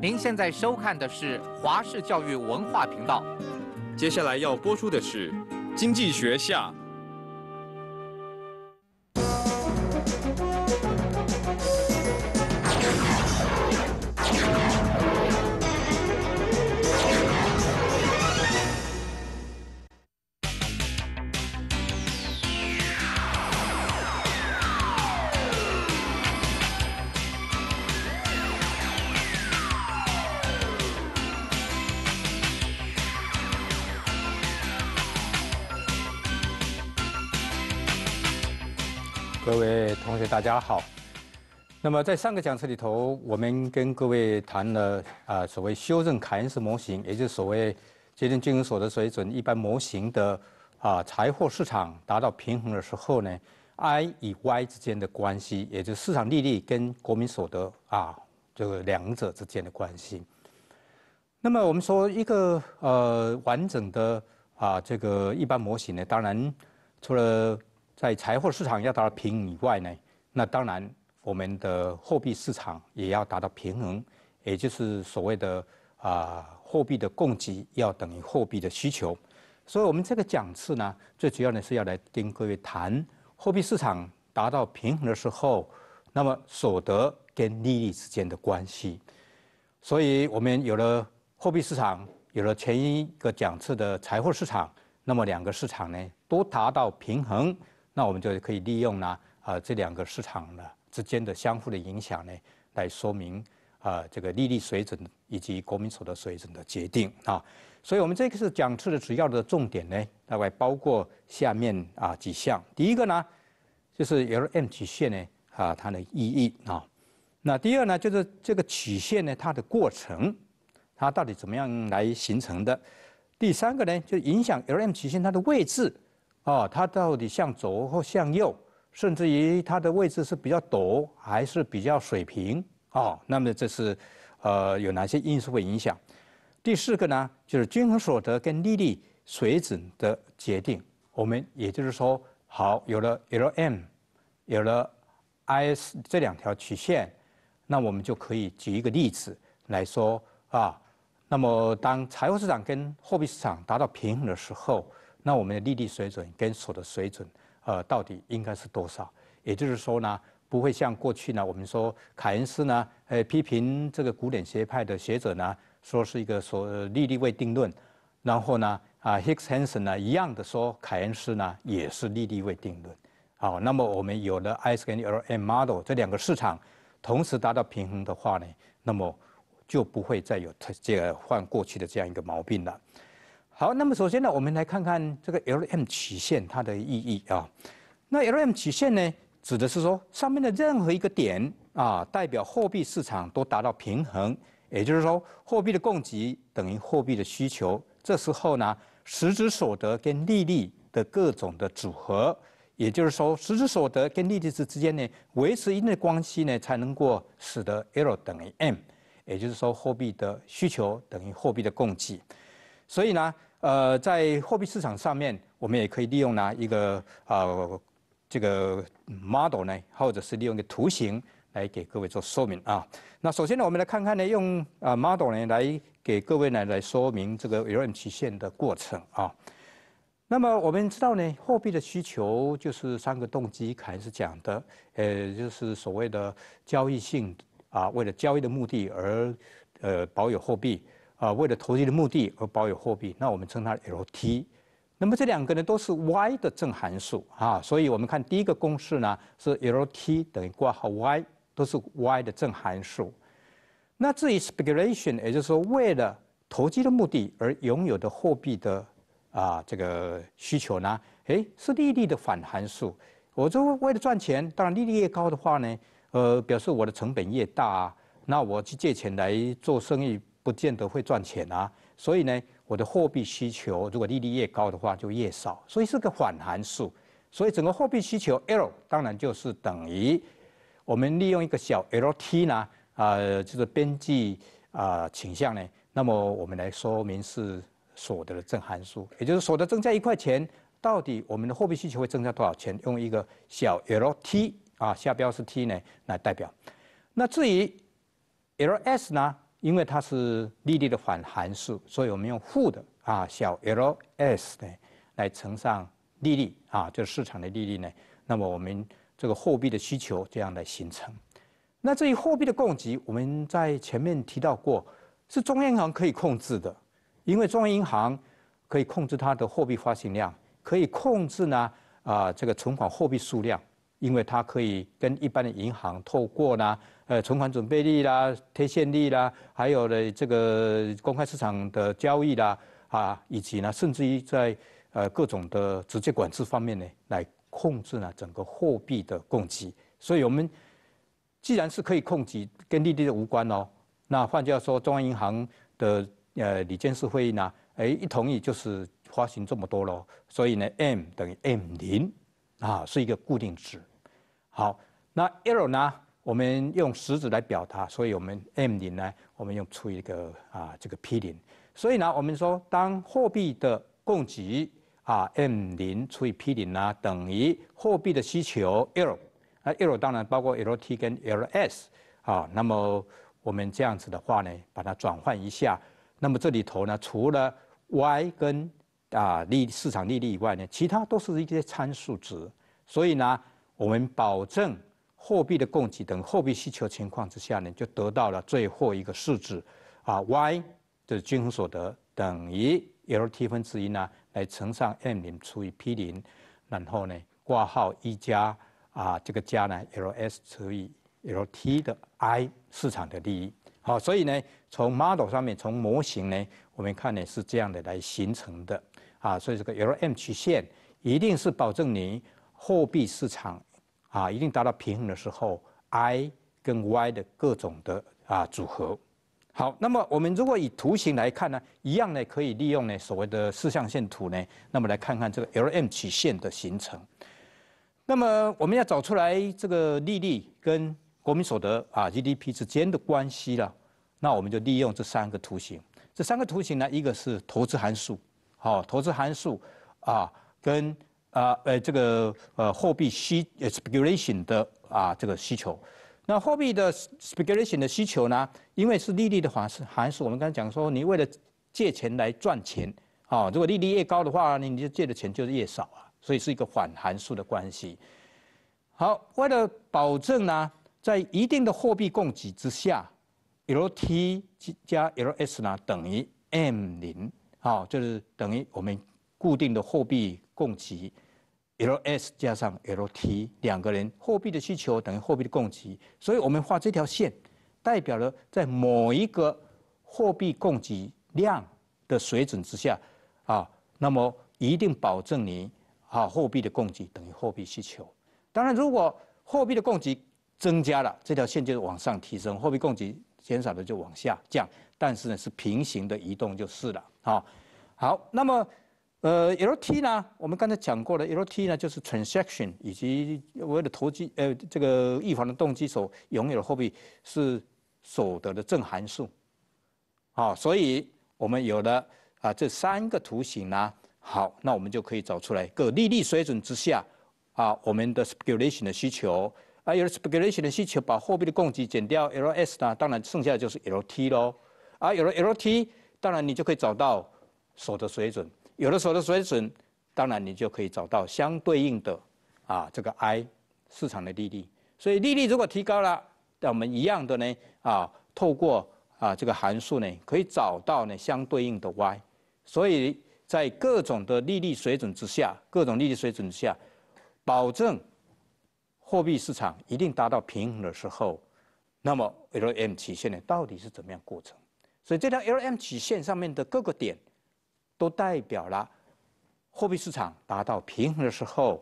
您现在收看的是华视教育文化频道，接下来要播出的是《经济学下》。大家好，那么在上个讲册里头，我们跟各位谈了啊，所谓修正凯恩斯模型，也就是所谓接近均衡所得水准一般模型的啊，财货市场达到平衡的时候呢，I 与 Y 之间的关系，也就是市场利率跟国民所得啊，这个两者之间的关系。那么我们说一个呃完整的啊这个一般模型呢，当然除了在财货市场要达到平以外呢。那当然，我们的货币市场也要达到平衡，也就是所谓的啊，货币的供给要等于货币的需求。所以，我们这个讲次呢，最主要呢是要来跟各位谈货币市场达到平衡的时候，那么所得跟利率之间的关系。所以我们有了货币市场，有了前一个讲次的财富市场，那么两个市场呢都达到平衡，那我们就可以利用啦。啊，这两个市场呢之间的相互的影响呢，来说明啊，这个利率水准以及国民所得水准的决定啊。所以，我们这个是讲次的主要的重点呢，大概包括下面啊几项。第一个呢，就是 LM 曲线呢啊它的意义啊。那第二呢，就是这个曲线呢它的过程，它到底怎么样来形成的？第三个呢，就影响 LM 曲线它的位置啊，它到底向左或向右？甚至于它的位置是比较陡，还是比较水平啊？那么这是呃有哪些因素会影响？第四个呢，就是均衡所得跟利率水准的决定。我们也就是说，好，有了 LM，有了 IS 这两条曲线，那我们就可以举一个例子来说啊。那么当财务市场跟货币市场达到平衡的时候，那我们的利率水准跟所得水准。呃，到底应该是多少？也就是说呢，不会像过去呢，我们说凯恩斯呢，呃，批评这个古典学派的学者呢，说是一个所利率未定论，然后呢，啊，Hicks-Hansen 呢一样的说凯恩斯呢也是利率未定论。好，那么我们有了 IS-LM model 这两个市场同时达到平衡的话呢，那么就不会再有这个换过去的这样一个毛病了。好，那么首先呢，我们来看看这个 LM 曲线它的意义啊。那 LM 曲线呢，指的是说上面的任何一个点啊，代表货币市场都达到平衡，也就是说货币的供给等于货币的需求。这时候呢，实质所得跟利率的各种的组合，也就是说实质所得跟利率之之间呢，维持一定的关系呢，才能够使得 L 等于 M，也就是说货币的需求等于货币的供给。所以呢，呃，在货币市场上面，我们也可以利用呢一个呃这个 model 呢，或者是利用一个图形来给各位做说明啊。那首先呢，我们来看看呢，用啊 model 呢来给各位呢来说明这个 y i 期 l 曲线的过程啊。那么我们知道呢，货币的需求就是三个动机，凯恩斯讲的，呃，就是所谓的交易性啊，为了交易的目的而呃保有货币。啊，为了投机的目的而保有货币，那我们称它 L_t。那么这两个呢，都是 y 的正函数啊，所以我们看第一个公式呢是 L_t 等于括号 y，都是 y 的正函数。那至于 speculation，也就是说为了投机的目的而拥有的货币的啊这个需求呢，哎，是利率的反函数。我就为了赚钱，当然利率越高的话呢，呃，表示我的成本越大，啊，那我去借钱来做生意。不见得会赚钱啊，所以呢，我的货币需求如果利率越高的话就越少，所以是个反函数。所以整个货币需求 L 当然就是等于我们利用一个小 Lt 呢，啊，就是边际啊倾向呢，那么我们来说明是所得的正函数，也就是所得增加一块钱，到底我们的货币需求会增加多少钱？用一个小 Lt 啊下标是 t 呢来代表。那至于 LS 呢？因为它是利率的反函数，所以我们用负的啊小 Ls 呢来乘上利率啊，就是市场的利率呢。那么我们这个货币的需求这样来形成。那至于货币的供给，我们在前面提到过，是中央银行可以控制的，因为中央银行可以控制它的货币发行量，可以控制呢啊这个存款货币数量。因为它可以跟一般的银行透过呢，呃存款准备率啦、贴现率啦，还有呢这个公开市场的交易啦，啊，以及呢，甚至于在呃各种的直接管制方面呢，来控制呢整个货币的供给。所以我们既然是可以控制，跟利率无关哦。那换句话说，中央银行的呃理事会议呢，哎一同意就是发行这么多咯，所以呢，M 等于 M 零。啊，是一个固定值。好，那 L 呢？我们用食指来表达，所以我们 M 零呢，我们用除以一个啊，这个 P 零。所以呢，我们说当货币的供给啊，M 零除以 P 零呢，等于货币的需求 L。那 L 当然包括 LT 跟 LS。啊，那么我们这样子的话呢，把它转换一下。那么这里头呢，除了 Y 跟啊，利市场利率以外呢，其他都是一些参数值。所以呢，我们保证货币的供给等货币需求情况之下呢，就得到了最后一个数值，啊，Y 的均衡所得等于 L T 分之一呢，来乘上 M 零除以 P 零，然后呢，挂号一加啊，这个加呢，L S 除以 L T 的 I 市场的利益。好，所以呢，从 model 上面，从模型呢，我们看呢是这样的来形成的。啊，所以这个 LM 曲线一定是保证你货币市场啊一定达到平衡的时候，I 跟 Y 的各种的啊组合。好，那么我们如果以图形来看呢，一样呢可以利用呢所谓的四象限图呢，那么来看看这个 LM 曲线的形成。那么我们要找出来这个利率跟国民所得啊 GDP 之间的关系了，那我们就利用这三个图形。这三个图形呢，一个是投资函数。好，投资函数啊，跟啊呃这个呃货币需 speculation 的啊这个需求，那货币的 speculation 的需求呢，因为是利率的话是函数，我们刚才讲说，你为了借钱来赚钱，哦，如果利率越高的话，你你就借的钱就是越少啊，所以是一个反函数的关系。好，为了保证呢，在一定的货币供给之下，L T 加加 L S 呢等于 M 零。好，就是等于我们固定的货币供给，L S 加上 L T 两个人货币的需求等于货币的供给，所以我们画这条线，代表了在某一个货币供给量的水准之下，啊，那么一定保证你啊货币的供给等于货币需求。当然，如果货币的供给增加了，这条线就是往上提升；货币供给减少了就往下降，但是呢是平行的移动就是了。好，好，那么，呃，L T 呢？我们刚才讲过了，L T 呢就是 transaction 以及为了投机呃这个预防的动机所拥有的货币是所得的正函数。好，所以我们有了啊这三个图形呢，好，那我们就可以找出来各利率水准之下，啊，我们的 speculation 的需求啊，有了 speculation 的需求，把货币的供给减掉 L S 呢，当然剩下的就是 L T 喽，啊，有了 L T。当然，你就可以找到手的水准，有了手的水准，当然你就可以找到相对应的啊这个 i 市场的利率。所以利率如果提高了，但我们一样的呢啊，透过啊这个函数呢，可以找到呢相对应的 y。所以在各种的利率水准之下，各种利率水准之下，保证货币市场一定达到平衡的时候，那么 L-M 曲线呢到底是怎么样过程？所以这条 LM 曲线上面的各个点，都代表了货币市场达到平衡的时候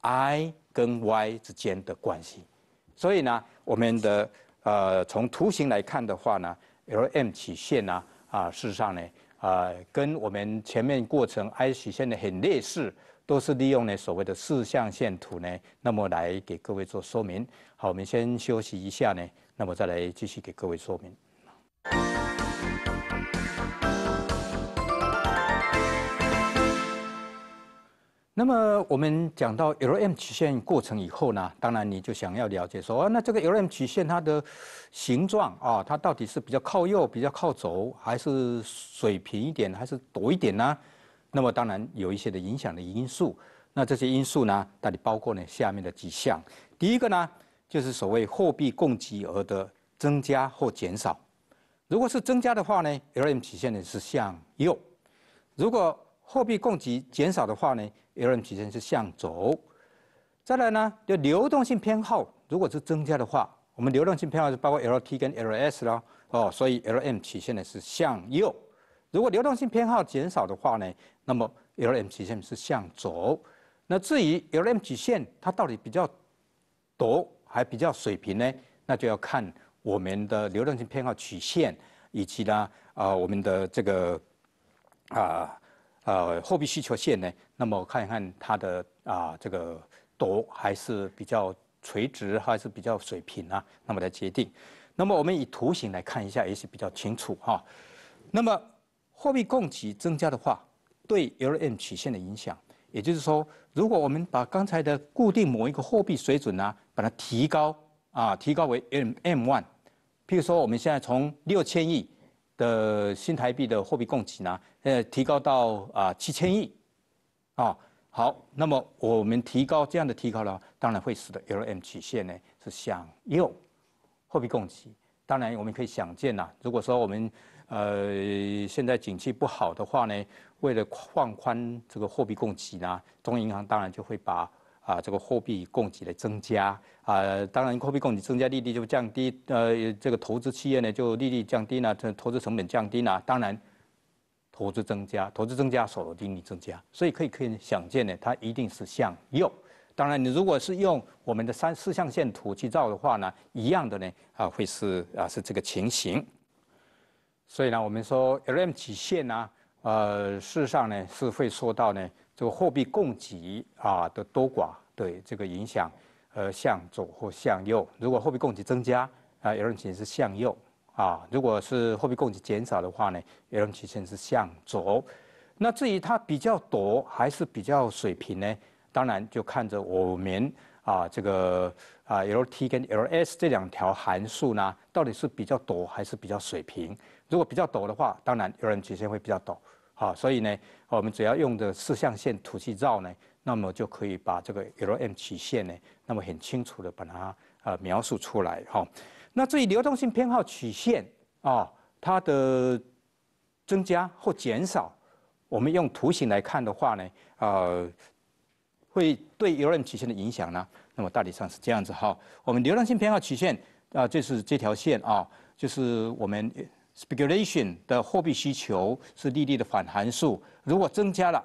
，I 跟 Y 之间的关系。所以呢，我们的呃，从图形来看的话呢，LM 曲线呢，啊，事实上呢，啊，跟我们前面过程 I 曲线呢很类似，都是利用呢所谓的四象限图呢，那么来给各位做说明。好，我们先休息一下呢，那么再来继续给各位说明。那么我们讲到 LM 曲线过程以后呢，当然你就想要了解说，那这个 LM 曲线它的形状啊，它到底是比较靠右、比较靠左，还是水平一点，还是陡一点呢？那么当然有一些的影响的因素，那这些因素呢，到底包括呢下面的几项。第一个呢，就是所谓货币供给额的增加或减少。如果是增加的话呢，LM 曲线呢是向右。如果货币供给减少的话呢，LM 曲线是向左。再来呢，就流动性偏好如果是增加的话，我们流动性偏好是包括 LT 跟 LS 咯，哦，所以 LM 曲线呢是向右。如果流动性偏好减少的话呢，那么 LM 曲线是向左。那至于 LM 曲线它到底比较陡还比较水平呢？那就要看我们的流动性偏好曲线以及呢啊我们的这个啊。呃，货币需求线呢？那么看一看它的啊，这个陡还是比较垂直，还是比较水平呢？那么来决定。那么我们以图形来看一下，也是比较清楚哈。那么货币供给增加的话，对 LM 曲线的影响，也就是说，如果我们把刚才的固定某一个货币水准呢，把它提高啊，提高为 M M one，譬如说我们现在从六千亿。的新台币的货币供给呢，呃，提高到啊七千亿，啊好，那么我们提高这样的提高了，当然会使得 LM 曲线呢是向右，货币供给。当然我们可以想见呐，如果说我们呃现在景气不好的话呢，为了放宽这个货币供给呢，中央银行当然就会把。啊，这个货币供给的增加啊，当然货币供给增加，利率就降低。呃，这个投资企业呢，就利率降低呢，投资成本降低呢，当然投资增加，投资增加，所得定率增加，所以可以可以想见呢，它一定是向右。当然，你如果是用我们的三四象限图去造的话呢，一样的呢，啊，会是啊，是这个情形。所以呢，我们说 L M 曲线呢，呃，事实上呢，是会说到呢。这个货币供给啊的多寡对这个影响，呃，向左或向右。如果货币供给增加，啊，LM 曲线是向右，啊，如果是货币供给减少的话呢，LM 曲线是向左。那至于它比较陡还是比较水平呢？当然就看着我们啊，这个啊，LT 跟 LS 这两条函数呢，到底是比较陡还是比较水平？如果比较陡的话，当然 LM 曲线会比较陡。好，所以呢，我们只要用的四象限图去绕呢，那么就可以把这个 LM 曲线呢，那么很清楚的把它呃描述出来哈。那至于流动性偏好曲线啊，它的增加或减少，我们用图形来看的话呢，呃，会对 LM 曲线的影响呢，那么大体上是这样子哈。我们流动性偏好曲线啊，这是这条线啊，就是我们。speculation 的货币需求是利率的反函数，如果增加了，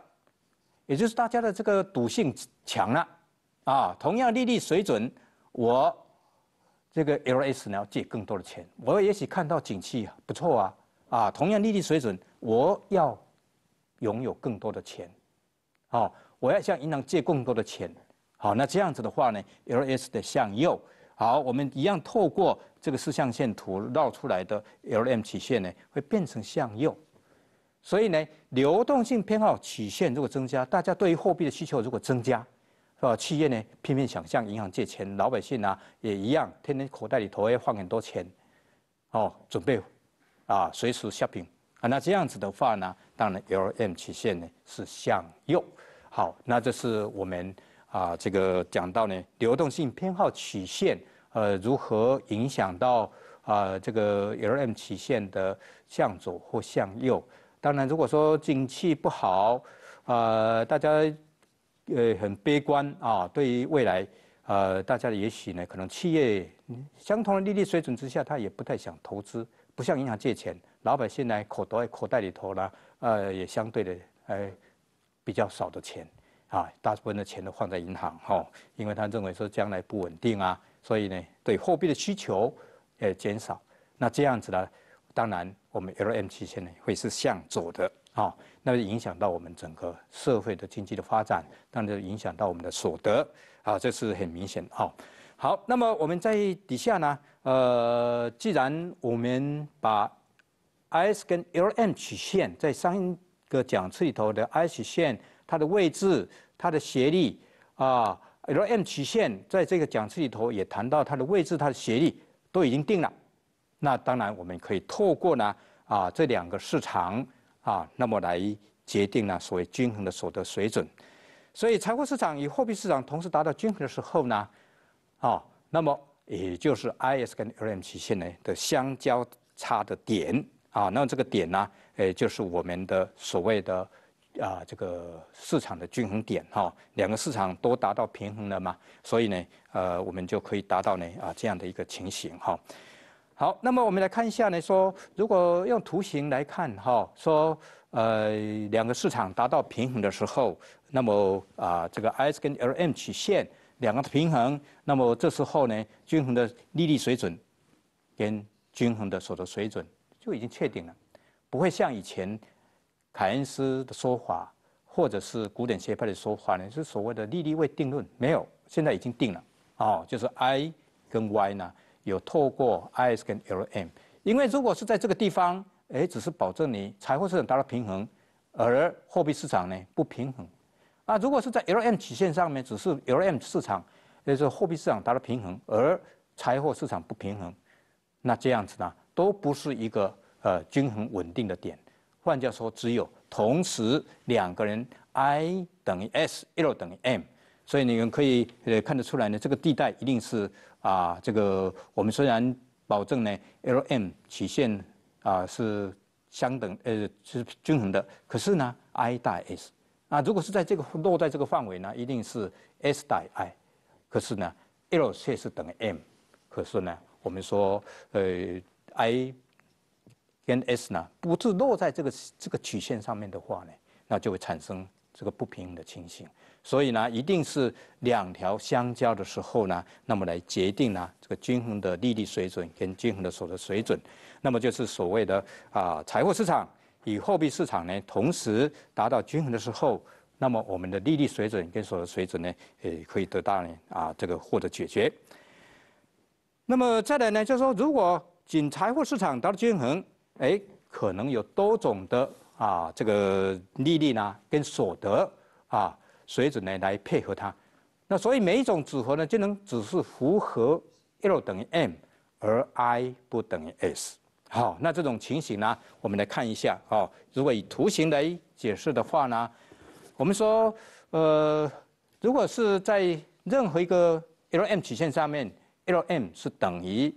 也就是大家的这个赌性强了，啊，同样利率水准，我这个 LS 呢要借更多的钱，我也许看到景气不错啊，啊，同样利率水准，我要拥有更多的钱，好，我要向银行借更多的钱，好，那这样子的话呢，LS 的向右。好，我们一样透过这个四象限图绕出来的 LM 曲线呢，会变成向右。所以呢，流动性偏好曲线如果增加，大家对于货币的需求如果增加，吧？企业呢拼命想向银行借钱，老百姓呢也一样，天天口袋里头要放很多钱，哦，准备啊，随时 shopping 啊。那这样子的话呢，当然 LM 曲线呢是向右。好，那这是我们。啊，这个讲到呢，流动性偏好曲线，呃，如何影响到啊，这个 LM 曲线的向左或向右？当然，如果说景气不好，呃，大家呃很悲观啊，对于未来，呃，大家也许呢，可能企业相同的利率水准之下，他也不太想投资，不向银行借钱，老百姓呢，口袋口袋里头呢，呃，也相对的呃比较少的钱。啊，大部分的钱都放在银行，哈，因为他认为说将来不稳定啊，所以呢，对货币的需求也减少，那这样子呢，当然我们 LM 曲线呢会是向左的，啊，那就影响到我们整个社会的经济的发展，当然影响到我们的所得，啊，这是很明显，哈。好，那么我们在底下呢，呃，既然我们把 IS 跟 LM 曲线在三个讲次里头的 IS 线。它的位置、它的斜率啊，LM 曲线在这个讲次里头也谈到它的位置、它的斜率都已经定了。那当然，我们可以透过呢啊这两个市场啊，那么来决定呢所谓均衡的所得水准。所以，财富市场与货币市场同时达到均衡的时候呢，啊，那么也就是 IS 跟 LM 曲线呢的相交叉的点啊，那么这个点呢，呃，就是我们的所谓的。啊，这个市场的均衡点哈，两个市场都达到平衡了嘛，所以呢，呃，我们就可以达到呢啊这样的一个情形哈。好，那么我们来看一下呢，说如果用图形来看哈，说呃两个市场达到平衡的时候，那么啊这个 IS 跟 LM 曲线两个的平衡，那么这时候呢均衡的利率水准跟均衡的所得水准就已经确定了，不会像以前。凯恩斯的说法，或者是古典学派的说法呢？是所谓的利率未定论，没有，现在已经定了。哦，就是 I 跟 Y 呢，有透过 IS 跟 LM。因为如果是在这个地方，哎，只是保证你财货市场达到平衡，而货币市场呢不平衡。啊，如果是在 LM 曲线上面，只是 LM 市场，也就是货币市场达到平衡，而财货市场不平衡，那这样子呢，都不是一个呃均衡稳定的点。换句话说，只有同时两个人，I 等于 S，L 等于 M，所以你们可以呃看得出来呢，这个地带一定是啊，这个我们虽然保证呢，L M 曲线啊是相等呃是均衡的，可是呢 I 大于 S，啊如果是在这个落在这个范围呢，一定是 S 大于 I，可是呢 L 却是等于 M，可是呢我们说呃 I。跟 S 呢，不是落在这个这个曲线上面的话呢，那就会产生这个不平衡的情形。所以呢，一定是两条相交的时候呢，那么来决定呢这个均衡的利率水准跟均衡的所得水准。那么就是所谓的啊，财富市场与货币市场呢同时达到均衡的时候，那么我们的利率水准跟所得水准呢，也可以得到呢啊这个获得解决。那么再来呢，就是说如果仅财富市场达到均衡。哎，可能有多种的啊，这个利率呢，跟所得啊水准呢，来配合它。那所以每一种组合呢，就能只是符合 L 等于 M，而 I 不等于 S。好，那这种情形呢，我们来看一下啊。如果以图形来解释的话呢，我们说呃，如果是在任何一个 LM 曲线上面，LM 是等于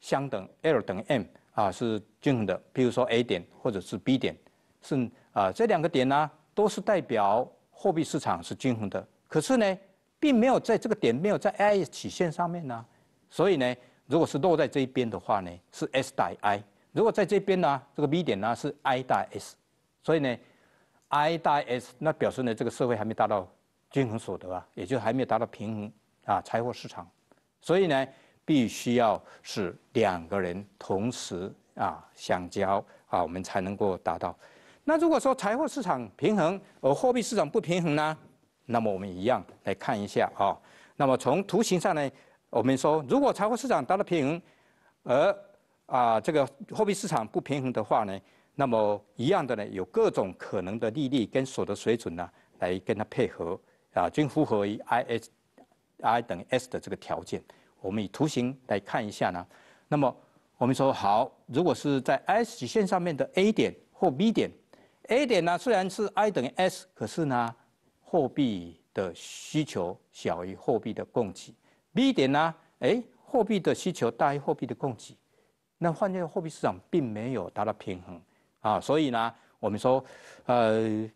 相等，L 等于 M。啊，是均衡的。比如说 A 点或者是 B 点，是啊，这两个点呢都是代表货币市场是均衡的。可是呢，并没有在这个点，没有在 A 曲线上面呢。所以呢，如果是落在这一边的话呢，是 S 大于 I；如果在这边呢，这个 B 点呢是 I 大于 S。所以呢，I 大于 S，那表示呢这个社会还没达到均衡所得啊，也就还没有达到平衡啊，财货市场。所以呢。必须要是两个人同时啊相交啊，我们才能够达到。那如果说财货市场平衡而货币市场不平衡呢？那么我们一样来看一下啊。那么从图形上呢，我们说如果财货市场达到平衡，而啊这个货币市场不平衡的话呢，那么一样的呢，有各种可能的利率跟所得水准呢，来跟它配合啊，均符合于 I S I 等于 S 的这个条件。我们以图形来看一下呢。那么我们说，好，如果是在 s 曲线上面的 A 点或 B 点，A 点呢虽然是 I 等于 S，可是呢货币的需求小于货币的供给；B 点呢，哎，货币的需求大于货币的供给。那换这个货币市场并没有达到平衡啊。所以呢，我们说，呃，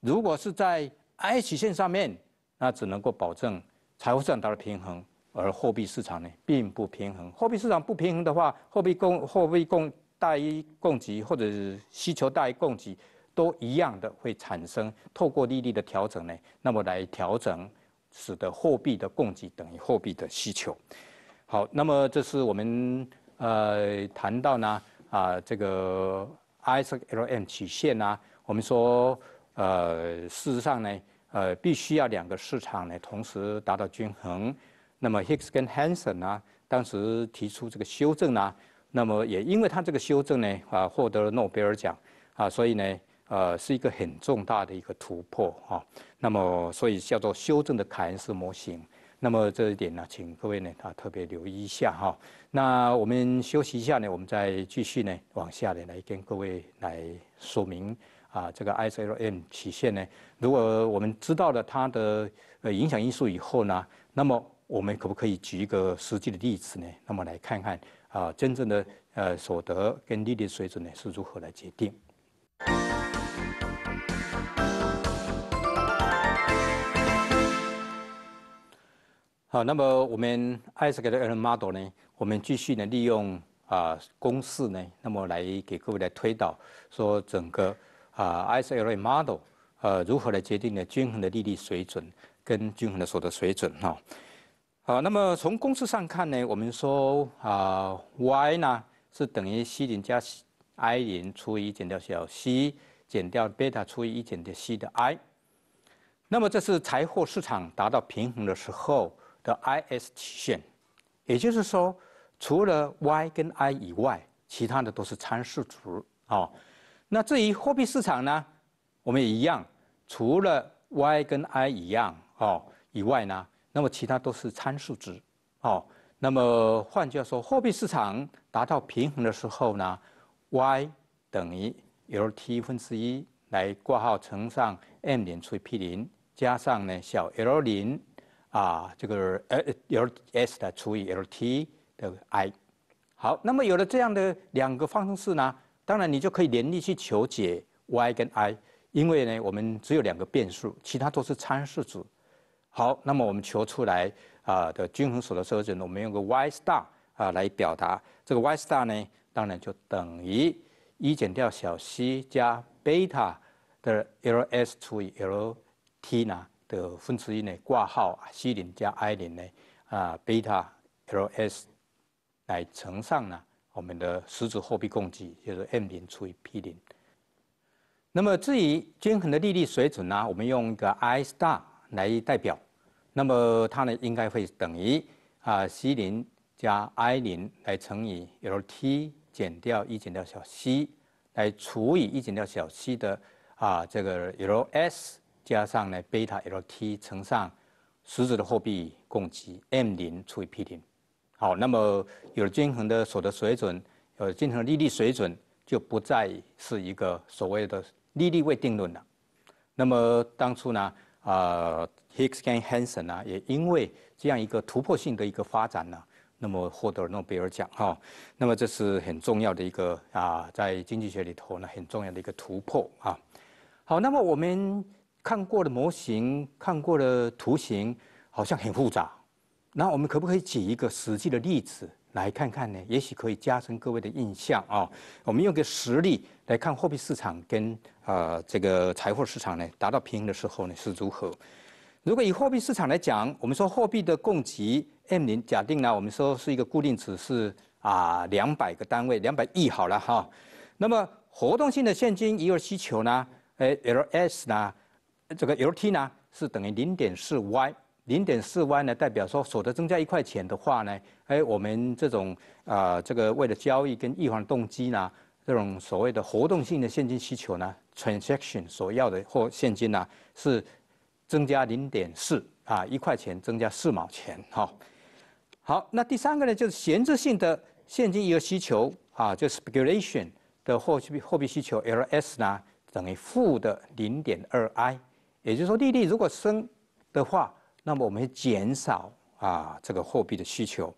如果是在 IS 曲线上面，那只能够保证财富市场达到平衡。而货币市场呢，并不平衡。货币市场不平衡的话，货币供货币供大于供给，或者是需求大于供给，都一样的会产生。透过利率的调整呢，那么来调整，使得货币的供给等于货币的需求。好，那么这是我们呃谈到呢啊这个 IS-LM 曲线呢，我们说呃事实上呢呃必须要两个市场呢同时达到均衡。那么 Hicks 跟 Hansen 啊，当时提出这个修正啊，那么也因为他这个修正呢，啊获得了诺贝尔奖啊，所以呢，呃，是一个很重大的一个突破啊。那么，所以叫做修正的凯恩斯模型。那么这一点呢，请各位呢啊特别留意一下哈。那我们休息一下呢，我们再继续呢往下呢来跟各位来说明啊这个 ISLM 曲线呢，如果我们知道了它的呃影响因素以后呢，那么我们可不可以举一个实际的例子呢？那么来看看啊，真正的呃，所得跟利率水准呢是如何来决定？好，那么我们 IS-LM model 呢，我们继续呢利用啊公式呢，那么来给各位来推导，说整个啊 IS-LM model 呃如何来决定呢均衡的利率水准跟均衡的所得水准哈。好，那么从公式上看呢，我们说啊，Y 呢是等于 C 零加 I 零除以一减掉小 c 减掉贝塔除以一减掉 c 的 I。那么这是财货市场达到平衡的时候的 IS 曲线，也就是说，除了 Y 跟 I 以外，其他的都是参数值哦。那至于货币市场呢，我们也一样，除了 Y 跟 I 一样哦以外呢。那么其他都是参数值，哦。那么换句话说，货币市场达到平衡的时候呢，Y 等于 L T 分之一来括号乘上 M 零除以 P 零加上呢小 L 零啊这个 L S 的除以 L T 的 I。好，那么有了这样的两个方程式呢，当然你就可以联立去求解 Y 跟 I，因为呢我们只有两个变数，其他都是参数值。好，那么我们求出来啊的均衡所得水准，我们用个 Y star 啊来表达。这个 Y star 呢，当然就等于一减掉小 c 加贝塔的 LS 除以 LT 呢的分之一呢，挂号 c 零加 i 零呢啊贝塔 LS 来乘上呢我们的实质货币供给，就是 M 零除以 P 零。那么至于均衡的利率水准呢，我们用一个 i star。来代表，那么它呢应该会等于啊，C 零加 I 零来乘以 L T 减掉一减掉小 c 来除以一减掉小 c 的啊，这个 L S 加上呢贝塔 L T 乘上实质的货币供给 M 零除以 P 零。好，那么有了均衡的所得水准，有了均衡的利率水准，就不再是一个所谓的利率未定论了。那么当初呢？啊，Hicks a n Hansen 呢，也因为这样一个突破性的一个发展呢，那么获得了诺贝尔奖哈。那么这是很重要的一个啊，在经济学里头呢，很重要的一个突破啊。好，那么我们看过的模型、看过的图形好像很复杂，那我们可不可以举一个实际的例子来看看呢？也许可以加深各位的印象啊。我们用个实例来看货币市场跟啊，这个财货市场呢，达到平衡的时候呢，是如何？如果以货币市场来讲，我们说货币的供给 M 零假定呢，我们说是一个固定值，是啊两百个单位，两百亿好了哈。那么活动性的现金余额需求呢，哎 L S 呢，这个 L T 呢，是等于零点四 Y，零点四 Y 呢，代表说所得增加一块钱的话呢，哎，我们这种啊，这个为了交易跟预防动机呢。这种所谓的活动性的现金需求呢，transaction 所要的或现金呢，是增加零点四啊，一块钱增加四毛钱哈。好，那第三个呢，就是闲置性的现金余额需求啊，就 speculation 的货币货币需求 Ls 呢，等于负的零点二 i，也就是说利率如果升的话，那么我们会减少啊这个货币的需求，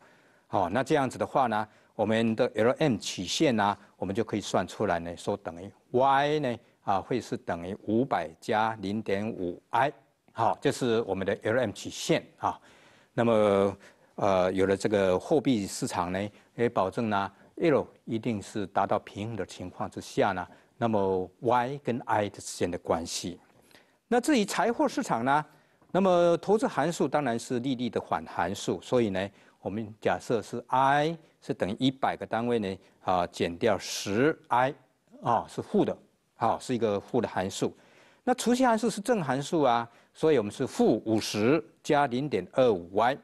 好，那这样子的话呢？我们的 LM 曲线呢，我们就可以算出来呢，说等于 Y 呢啊，会是等于五百加零点五 I。好，这是我们的 LM 曲线啊。那么呃，有了这个货币市场呢，也保证呢 L 一定是达到平衡的情况之下呢，那么 Y 跟 I 的之间的关系。那至于财货市场呢？那么投资函数当然是利率的反函数，所以呢，我们假设是 i 是等于一百个单位呢，啊，减掉十 i，啊，是负的，啊，是一个负的函数。那除息函数是正函数啊，所以我们是负五十加零点二五 y，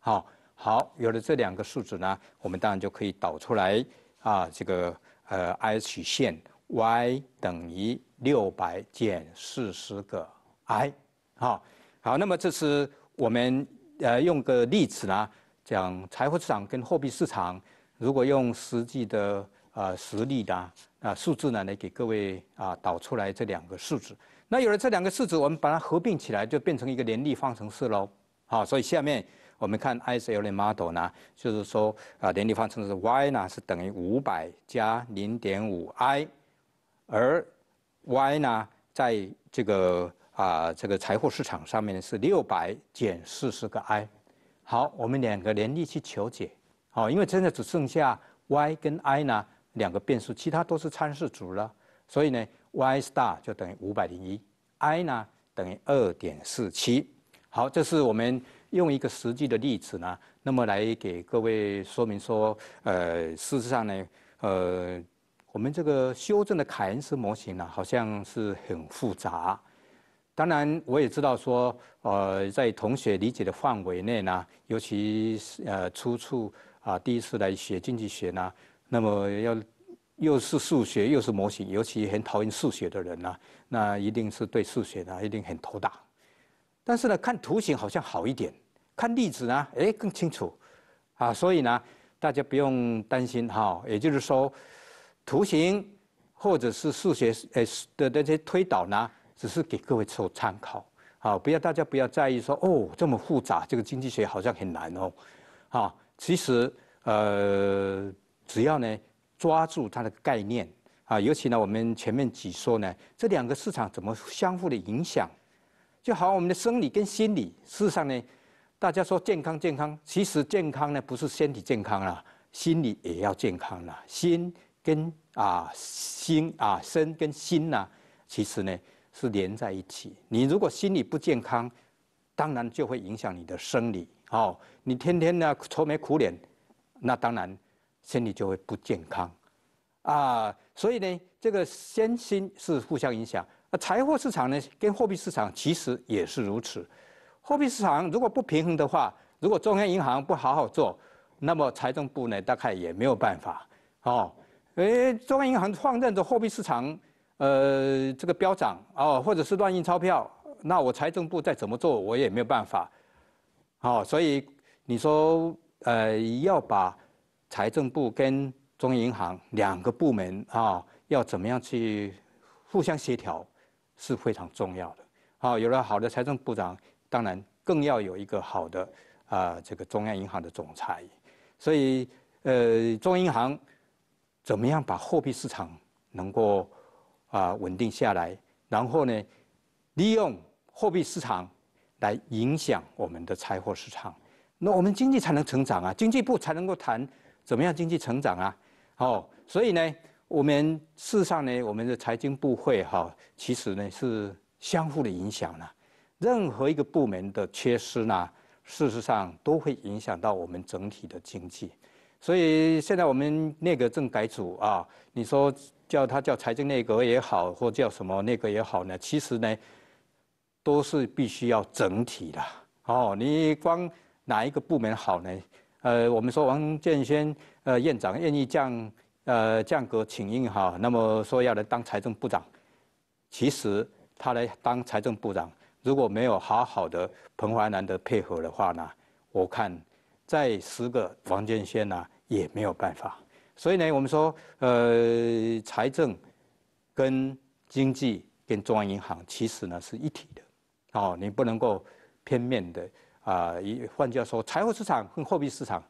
好，好，有了这两个数值呢，我们当然就可以导出来啊，这个呃 i 曲线 y 等于六百减四十个 i，好。好，那么这是我们呃用个例子呢，讲财富市场跟货币市场，如果用实际的呃实例的啊数字呢，来给各位啊导出来这两个数字。那有了这两个数字，我们把它合并起来，就变成一个联立方程式喽。好，所以下面我们看 i s l 的 model 呢，就是说啊联立方程式 Y 呢是等于五百加零点五 I，而 Y 呢在这个。啊，这个财货市场上面是六百减四十个 i，好，我们两个联立去求解，好，因为现在只剩下 y 跟 i 呢两个变数，其他都是参数组了，所以呢，y star 就等于五百零一，i 呢等于二点四七，好，这是我们用一个实际的例子呢，那么来给各位说明说，呃，事实上呢，呃，我们这个修正的凯恩斯模型呢，好像是很复杂。当然，我也知道说，呃，在同学理解的范围内呢，尤其是呃，初初啊，第一次来学经济学呢，那么要又是数学又是模型，尤其很讨厌数学的人呢，那一定是对数学呢一定很头大。但是呢，看图形好像好一点，看例子呢，哎，更清楚啊，所以呢，大家不用担心哈。也就是说，图形或者是数学诶的那些推导呢。只是给各位做参考，啊，不要大家不要在意说哦这么复杂，这个经济学好像很难哦，啊，其实呃，只要呢抓住它的概念啊，尤其呢我们前面几说呢，这两个市场怎么相互的影响，就好我们的生理跟心理。事实上呢，大家说健康健康，其实健康呢不是身体健康了，心理也要健康了，心跟啊心啊身跟心呢，其实呢。是连在一起。你如果心理不健康，当然就会影响你的生理。哦，你天天呢愁眉苦脸，那当然心理就会不健康啊。所以呢，这个身心是互相影响。那财货市场呢，跟货币市场其实也是如此。货币市场如果不平衡的话，如果中央银行不好好做，那么财政部呢，大概也没有办法。哦，诶，中央银行放任着货币市场。呃，这个飙涨哦，或者是乱印钞票，那我财政部再怎么做，我也没有办法。好，所以你说呃，要把财政部跟中央银行两个部门啊，要怎么样去互相协调，是非常重要的。好，有了好的财政部长，当然更要有一个好的啊，这个中央银行的总裁。所以呃，中央银行怎么样把货币市场能够。啊，稳定下来，然后呢，利用货币市场来影响我们的财货市场。那我们经济才能成长啊，经济部才能够谈怎么样经济成长啊。哦，所以呢，我们事实上呢，我们的财经部会哈，其实呢是相互的影响呢。任何一个部门的缺失呢，事实上都会影响到我们整体的经济。所以现在我们内阁政改组啊，你说叫他叫财政内阁也好，或叫什么内阁也好呢？其实呢，都是必须要整体的哦。你光哪一个部门好呢？呃，我们说王建先呃院长愿意降呃降格请缨哈，那么说要来当财政部长，其实他来当财政部长，如果没有好好的彭淮南的配合的话呢，我看。在十个房金线呢，也没有办法。所以呢，我们说，呃，财政跟经济跟中央银行其实呢是一体的。哦，你不能够片面的啊。一、换句话说，财务市场跟货币市场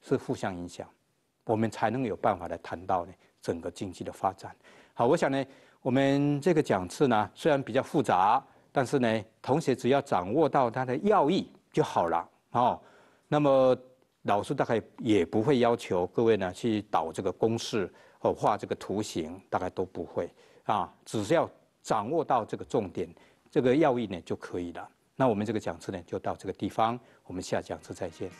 是互相影响，我们才能有办法来谈到呢整个经济的发展。好，我想呢，我们这个讲次呢虽然比较复杂，但是呢，同学只要掌握到它的要义就好了。哦，那么。老师大概也不会要求各位呢去导这个公式或画这个图形，大概都不会啊，只是要掌握到这个重点，这个要义呢就可以了。那我们这个讲次呢就到这个地方，我们下讲次再见。